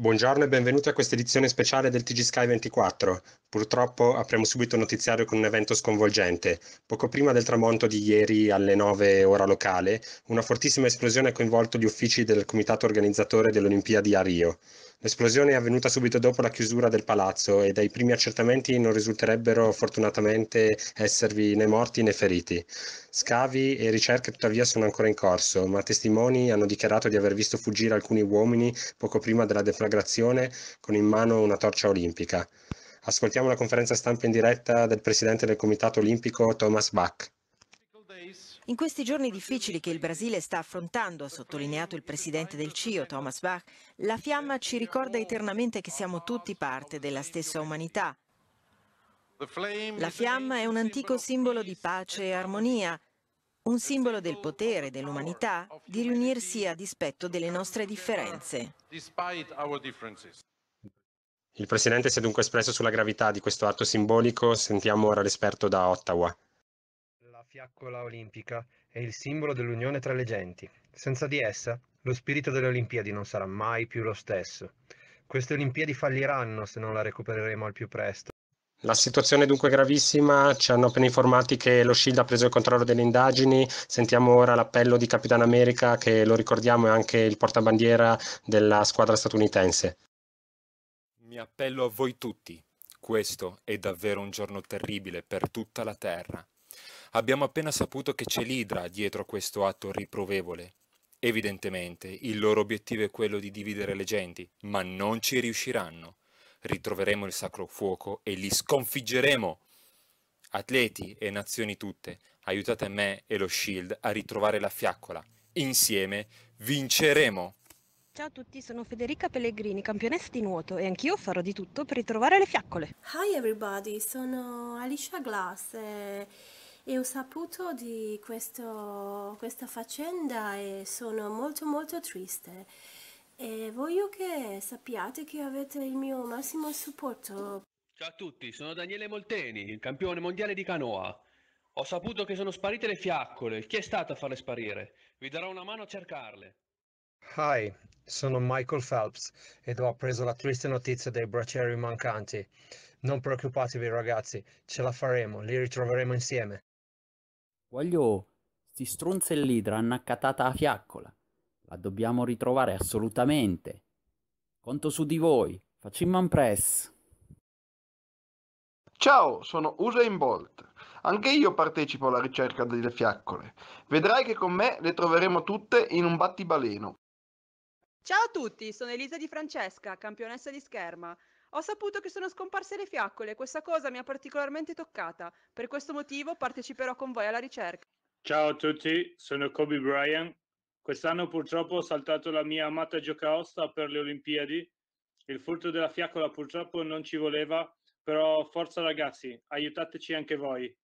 Buongiorno e benvenuti a questa edizione speciale del TG Sky 24. Purtroppo apriamo subito il notiziario con un evento sconvolgente. Poco prima del tramonto di ieri alle 9 ora locale, una fortissima esplosione ha coinvolto gli uffici del comitato organizzatore delle Olimpiadi a Rio. L'esplosione è avvenuta subito dopo la chiusura del palazzo e dai primi accertamenti non risulterebbero fortunatamente esservi né morti né feriti. Scavi e ricerche tuttavia sono ancora in corso, ma testimoni hanno dichiarato di aver visto fuggire alcuni uomini poco prima della deflagrazione con in mano una torcia olimpica. Ascoltiamo la conferenza stampa in diretta del presidente del Comitato Olimpico Thomas Bach. In questi giorni difficili che il Brasile sta affrontando, ha sottolineato il presidente del CIO, Thomas Bach, la fiamma ci ricorda eternamente che siamo tutti parte della stessa umanità. La fiamma è un antico simbolo di pace e armonia, un simbolo del potere dell'umanità di riunirsi a dispetto delle nostre differenze. Il Presidente si è dunque espresso sulla gravità di questo atto simbolico, sentiamo ora l'esperto da Ottawa fiaccola olimpica è il simbolo dell'unione tra le genti. Senza di essa, lo spirito delle Olimpiadi non sarà mai più lo stesso. Queste Olimpiadi falliranno se non la recupereremo al più presto. La situazione è dunque gravissima, ci hanno appena informati che lo Shield ha preso il controllo delle indagini, sentiamo ora l'appello di Capitan America che lo ricordiamo è anche il portabandiera della squadra statunitense. Mi appello a voi tutti, questo è davvero un giorno terribile per tutta la Terra. Abbiamo appena saputo che c'è l'Idra dietro a questo atto riprovevole. Evidentemente il loro obiettivo è quello di dividere le genti, ma non ci riusciranno. Ritroveremo il sacro fuoco e li sconfiggeremo. Atleti e nazioni tutte, aiutate me e lo Shield a ritrovare la fiaccola. Insieme vinceremo! Ciao a tutti, sono Federica Pellegrini, campionessa di nuoto e anch'io farò di tutto per ritrovare le fiaccole. Hi everybody, sono Alicia Glass. E... Eh, e ho saputo di questo, questa faccenda e sono molto molto triste e voglio che sappiate che avete il mio massimo supporto. Ciao a tutti, sono Daniele Molteni, il campione mondiale di canoa. Ho saputo che sono sparite le fiaccole. Chi è stato a farle sparire? Vi darò una mano a cercarle. Hi, sono Michael Phelps ed ho appreso la triste notizia dei braccieri mancanti. Non preoccupatevi ragazzi, ce la faremo, li ritroveremo insieme. Guagliò, sti stronzellidra hanno accattata a fiaccola. La dobbiamo ritrovare assolutamente. Conto su di voi. Facimmo un press. Ciao, sono Usain Bolt. Anche io partecipo alla ricerca delle fiaccole. Vedrai che con me le troveremo tutte in un battibaleno. Ciao a tutti, sono Elisa Di Francesca, campionessa di scherma. Ho saputo che sono scomparse le fiaccole, e questa cosa mi ha particolarmente toccata. Per questo motivo parteciperò con voi alla ricerca. Ciao a tutti, sono Kobe Bryan. Quest'anno purtroppo ho saltato la mia amata giocaosta per le Olimpiadi. Il furto della fiaccola purtroppo non ci voleva, però forza ragazzi, aiutateci anche voi.